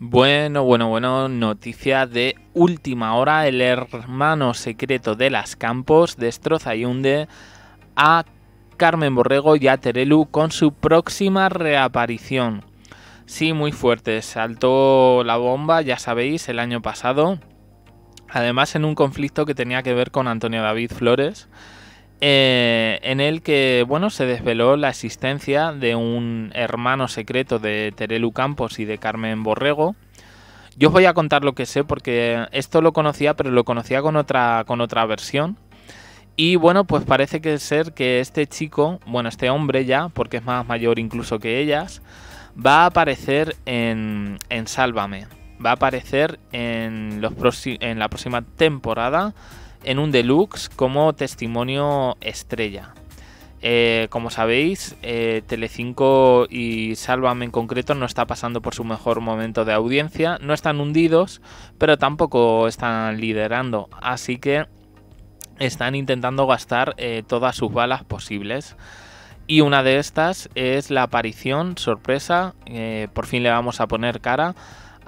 Bueno, bueno, bueno, noticia de última hora. El hermano secreto de las Campos destroza y hunde a Carmen Borrego y a Terelu con su próxima reaparición. Sí, muy fuerte. Saltó la bomba, ya sabéis, el año pasado. Además, en un conflicto que tenía que ver con Antonio David Flores eh, en el que bueno se desveló la existencia de un hermano secreto de Terelu Campos y de Carmen Borrego. Yo os voy a contar lo que sé porque esto lo conocía, pero lo conocía con otra con otra versión. Y bueno, pues parece que ser que este chico, bueno, este hombre ya, porque es más mayor incluso que ellas, va a aparecer en, en Sálvame. Va a aparecer en, los en la próxima temporada en un deluxe como testimonio estrella. Eh, como sabéis, eh, Tele5 y Sálvame en concreto no está pasando por su mejor momento de audiencia, no están hundidos, pero tampoco están liderando, así que están intentando gastar eh, todas sus balas posibles. Y una de estas es la aparición sorpresa, por fin le vamos a poner cara,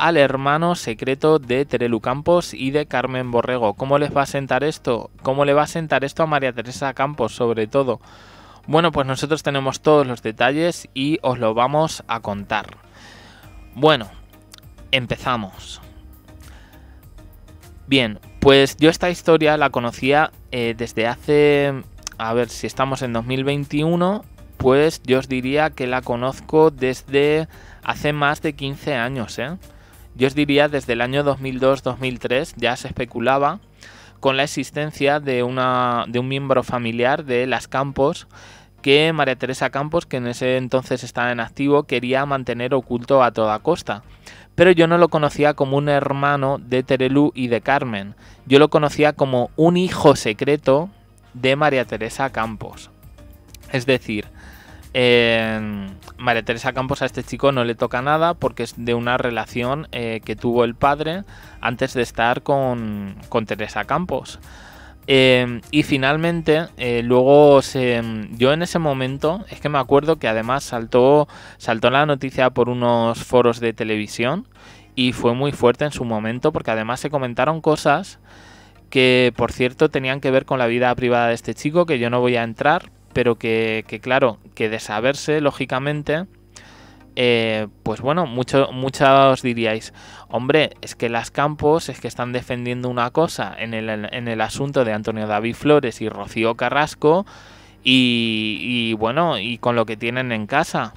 al hermano secreto de Terelu Campos y de Carmen Borrego. ¿Cómo les va a sentar esto? ¿Cómo le va a sentar esto a María Teresa Campos sobre todo? Bueno, pues nosotros tenemos todos los detalles y os lo vamos a contar. Bueno, empezamos. Bien, pues yo esta historia la conocía eh, desde hace, a ver si estamos en 2021, pues yo os diría que la conozco desde hace más de 15 años, ¿eh? Yo os diría desde el año 2002-2003 ya se especulaba con la existencia de, una, de un miembro familiar de las Campos que María Teresa Campos, que en ese entonces estaba en activo, quería mantener oculto a toda costa. Pero yo no lo conocía como un hermano de Terelu y de Carmen, yo lo conocía como un hijo secreto de María Teresa Campos. Es decir, Vale, em, Teresa Campos a este chico no le toca nada porque es de una relación eh, que tuvo el padre antes de estar con, Teresa Campos. Em, y finalmente, eh, luego se, yo en ese momento, es que me acuerdo que además saltó, saltó la noticia por unos foros de televisión y fue muy fuerte en su momento porque además se comentaron cosas que por cierto tenían que ver con la vida privada de este chico que yo no voy a entrar pero que, claro, que de saberse, lógicamente, eh, pues bueno, mucho, muchos diríais, hombre, es que las Campos es que están defendiendo una cosa en el, en el asunto de Antonio David Flores y Rocío Carrasco y, y bueno, y con lo que tienen en casa.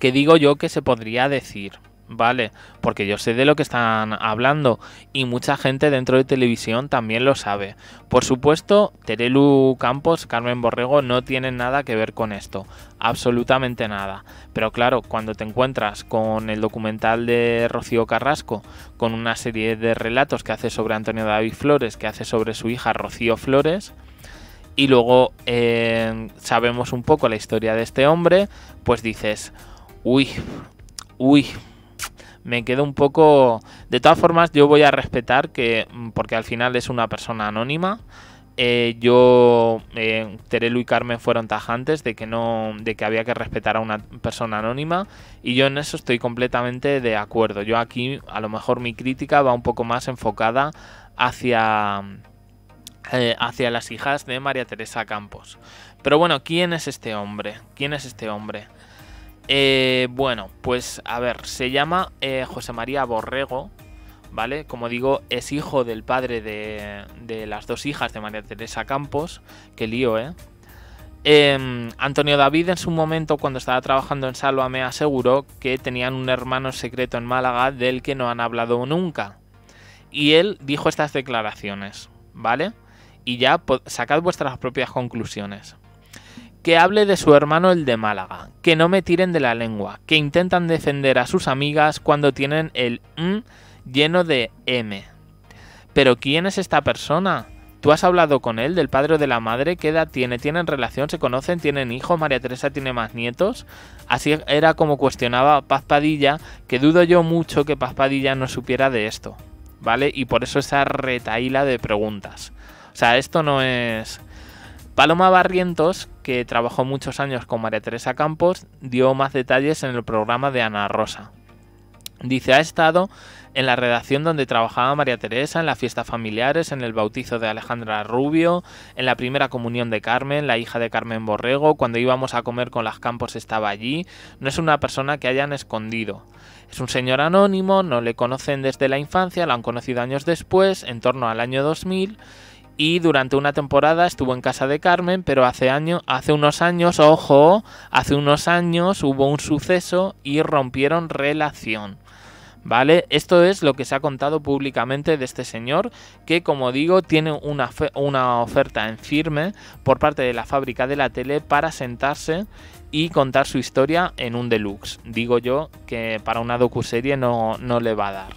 Que digo yo que se podría decir, Vale, porque yo sé de lo que están hablando y mucha gente dentro de televisión también lo sabe. Por supuesto, Terelu Campos, Carmen Borrego no tienen nada que ver con esto, absolutamente nada. Pero claro, cuando te encuentras con el documental de Rocío Carrasco, con una serie de relatos que hace sobre Antonio David Flores, que hace sobre su hija Rocío Flores, y luego eh, sabemos un poco la historia de este hombre, pues dices, uy, uy, me quedo un poco... De todas formas, yo voy a respetar que, mm, porque al final es una persona anónima, eh, yo, eh, Terelu y Carmen fueron tajantes de que no, de que había que respetar a una persona anónima y yo en eso estoy completamente de acuerdo. Yo aquí, a lo mejor mi crítica va un poco más enfocada hacia eh, hacia las hijas de María Teresa Campos. Pero bueno, ¿quién es este hombre? ¿Quién es este hombre? Eh, bueno, pues a ver, se llama eh, José María Borrego, ¿vale? Como digo, es hijo del padre de, las dos hijas de María Teresa Campos, que lío, ¿eh? Em, Antonio David en su momento cuando estaba trabajando en Salva me aseguró que tenían un hermano secreto en Málaga del que no han hablado nunca. Y él dijo estas declaraciones, ¿vale? Y ya sacad vuestras propias conclusiones que hable de su hermano el de Málaga, que no me tiren de la lengua, que intentan defender a sus amigas cuando tienen el m lleno de m. Pero ¿quién es esta persona? ¿Tú has hablado con él, del padre o de la madre? ¿Qué edad tiene? ¿Tienen relación? ¿Se conocen? ¿Tienen hijos? ¿María Teresa tiene más nietos? Así era como cuestionaba Paz Padilla, que dudo yo mucho que Paz Padilla no supiera de esto, ¿vale? Y por eso esa retaíla de preguntas. O sea, esto no es Paloma Barrientos, que trabajó muchos años con María Teresa Campos, dio más detalles en el programa de Ana Rosa. Dice, ha estado en la redacción donde trabajaba María Teresa, en las fiestas familiares, en el bautizo de Alejandra Rubio, en la primera comunión de Carmen, la hija de Carmen Borrego, cuando íbamos a comer con las Campos estaba allí, no es una persona que hayan escondido. Es un señor anónimo, no le conocen desde la infancia, lo han conocido años después, en torno al año 2000, y durante una temporada estuvo en casa de Carmen, pero hace, año, hace unos años, ojo, hace unos años hubo un suceso y rompieron relación. ¿Vale? Esto es lo que se ha contado públicamente de este señor, que como digo, tiene una, una oferta en firme por parte de la fábrica de la tele para sentarse y contar su historia en un deluxe. Digo yo que para una docuserie no, no le va a dar.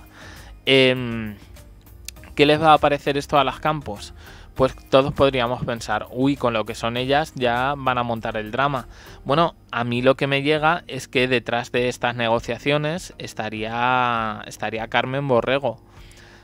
Eh, ¿Qué les va a parecer esto a las campos? Pues todos podríamos pensar, uy, con lo que son ellas ya van a montar el drama. Bueno, a mí lo que me llega es que detrás de estas negociaciones estaría, estaría Carmen Borrego.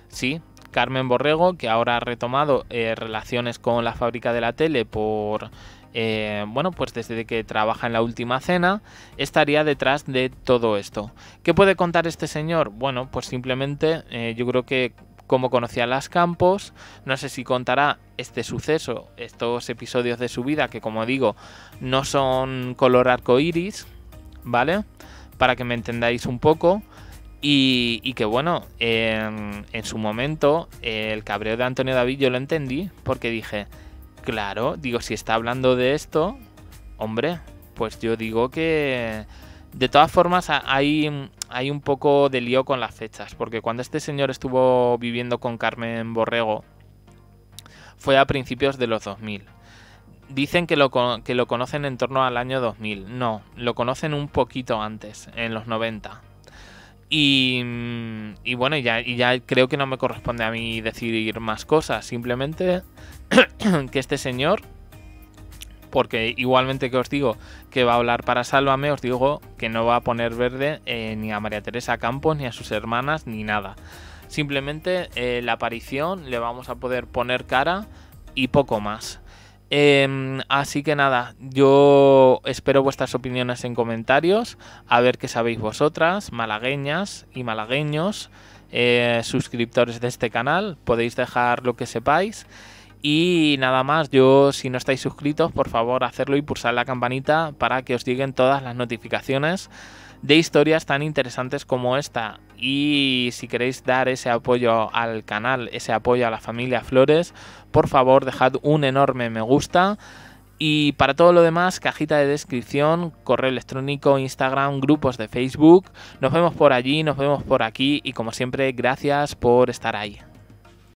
Sí, Carmen Borrego, que ahora ha retomado eh, relaciones con la fábrica de la tele por... Eh, bueno, pues desde que trabaja en la última cena, estaría detrás de todo esto. ¿Qué puede contar este señor? Bueno, pues simplemente eh, yo creo que cómo conocía las campos. No sé si contará este suceso, estos episodios de su vida, que como digo, no son color arco iris, ¿vale? Para que me entendáis un poco. Y, que bueno, en su momento, el cabreo de Antonio David yo lo entendí porque dije, claro, digo, si está hablando de esto, hombre, pues yo digo que de todas formas, hay, hay un poco de lío con las fechas, porque cuando este señor estuvo viviendo con Carmen Borrego, fue a principios de los 2000. Dicen que lo, que lo conocen en torno al año 2000. No, lo conocen un poquito antes, en los 90. Y, y bueno, ya, ya creo que no me corresponde a mí decir más cosas. Simplemente que este señor porque igualmente que os digo que va a hablar para Sálvame, os digo que no va a poner verde eh, ni a María Teresa Campos, ni a sus hermanas, ni nada. Simplemente eh, la aparición le vamos a poder poner cara y poco más. Em, así que nada, yo espero vuestras opiniones en comentarios, a ver qué sabéis vosotras, malagueñas y malagueños, eh, suscriptores de este canal, podéis dejar lo que sepáis. Y nada más, yo si no estáis suscritos, por favor hacerlo y pulsar la campanita para que os lleguen todas las notificaciones de historias tan interesantes como esta. Y si queréis dar ese apoyo al canal, ese apoyo a la familia Flores, por favor dejad un enorme me gusta. Y para todo lo demás, cajita de descripción, correo electrónico, Instagram, grupos de Facebook. Nos vemos por allí, nos vemos por aquí y como siempre, gracias por estar ahí.